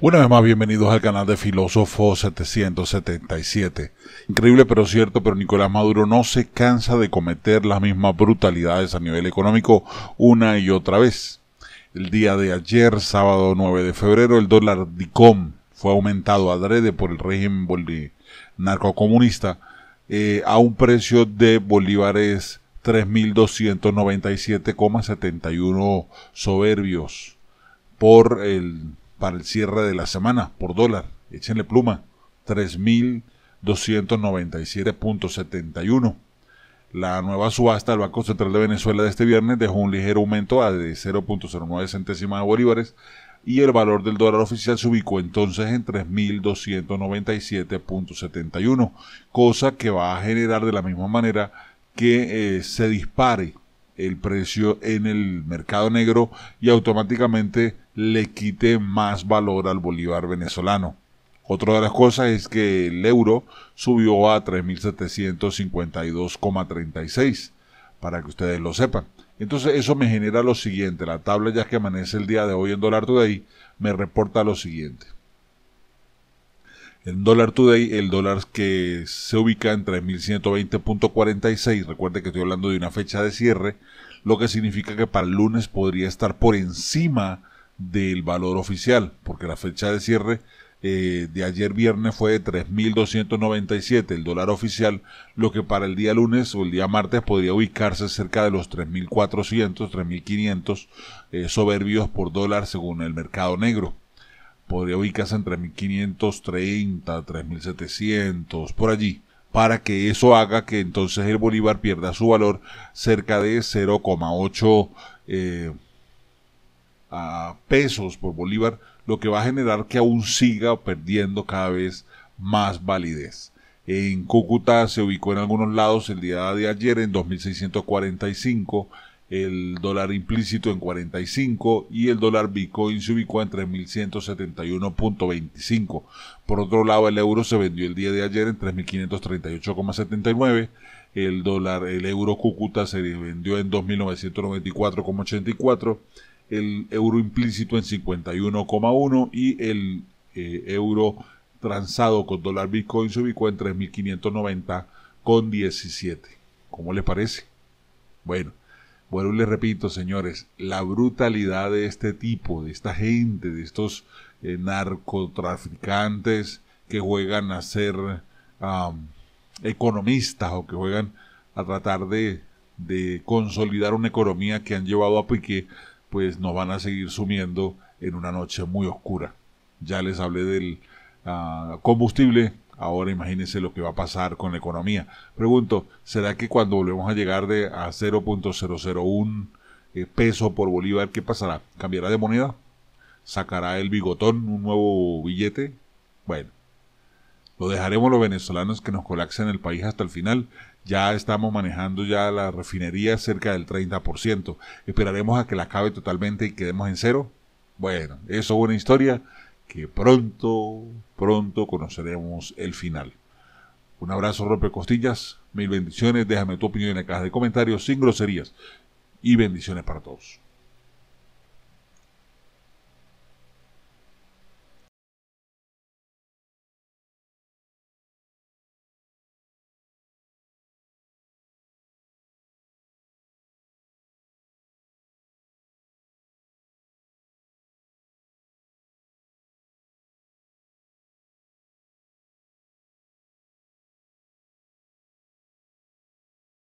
Una vez más, bienvenidos al canal de Filósofo 777. Increíble pero cierto, pero Nicolás Maduro no se cansa de cometer las mismas brutalidades a nivel económico una y otra vez. El día de ayer, sábado 9 de febrero, el dólar DICOM fue aumentado adrede por el régimen narcocomunista eh, a un precio de bolívares 3.297,71 soberbios por el para el cierre de la semana por dólar. Échenle pluma, 3.297.71. La nueva subasta del Banco Central de Venezuela de este viernes dejó un ligero aumento a de 0.09 centésimas de bolívares y el valor del dólar oficial se ubicó entonces en 3.297.71, cosa que va a generar de la misma manera que eh, se dispare el precio en el mercado negro y automáticamente le quite más valor al bolívar venezolano. Otra de las cosas es que el euro subió a 3.752,36, para que ustedes lo sepan. Entonces eso me genera lo siguiente, la tabla ya que amanece el día de hoy en dólar today me reporta lo siguiente. El dólar today, el dólar que se ubica en 3120.46, recuerde que estoy hablando de una fecha de cierre, lo que significa que para el lunes podría estar por encima del valor oficial, porque la fecha de cierre eh, de ayer viernes fue de 3.297 el dólar oficial, lo que para el día lunes o el día martes podría ubicarse cerca de los 3.400, 3.500 eh, soberbios por dólar según el mercado negro podría ubicarse en 3530, 3700, por allí, para que eso haga que entonces el bolívar pierda su valor cerca de 0,8 eh, pesos por bolívar, lo que va a generar que aún siga perdiendo cada vez más validez. En Cúcuta se ubicó en algunos lados el día de ayer en 2645, el dólar implícito en 45 y el dólar Bitcoin se ubicó en 3.171.25. Por otro lado, el euro se vendió el día de ayer en 3.538.79. El dólar, el euro Cúcuta se vendió en 2.994.84. El euro implícito en 51,1 y el eh, euro transado con dólar Bitcoin se ubicó en 3.590.17. ¿Cómo les parece? Bueno, bueno, les repito, señores, la brutalidad de este tipo, de esta gente, de estos eh, narcotraficantes que juegan a ser economistas o que juegan a tratar de, consolidar una economía que han llevado a pique, pues nos van a seguir sumiendo en una noche muy oscura. Ya les hablé del ah, combustible Ahora imagínense lo que va a pasar con la economía. Pregunto, ¿será que cuando volvemos a llegar de a 0.001 eh, peso por bolívar, qué pasará? ¿Cambiará de moneda? ¿Sacará el bigotón un nuevo billete? Bueno, lo dejaremos los venezolanos que nos colapsen el país hasta el final. Ya estamos manejando ya la refinería cerca del 30%. ¿Esperaremos a que la acabe totalmente y quedemos en cero? Bueno, eso es una historia que pronto, pronto conoceremos el final. Un abrazo, rompe costillas, mil bendiciones, déjame tu opinión en la caja de comentarios sin groserías y bendiciones para todos.